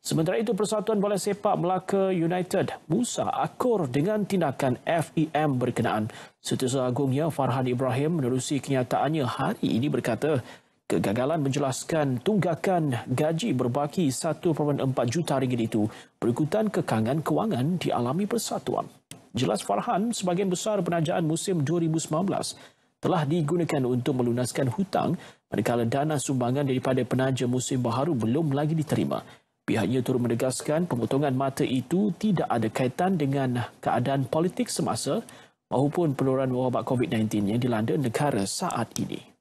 Sementara itu, Persatuan Bola Sepak Melaka United Musa akur dengan tindakan FEM berkenaan. Setiausaha agungnya Farhan Ibrahim menerusi kenyataannya hari ini berkata, kegagalan menjelaskan tunggakan gaji berbaki 1.4 juta ringgit itu berikutan kekangan kewangan dialami Persatuan. Jelas Farhan, sebagian besar penajaan musim 2019 telah digunakan untuk melunaskan hutang manakala dana sumbangan daripada penaja musim baharu belum lagi diterima. Pihaknya turut menegaskan pemotongan mata itu tidak ada kaitan dengan keadaan politik semasa maupun penularan wabak COVID-19 yang dilanda negara saat ini.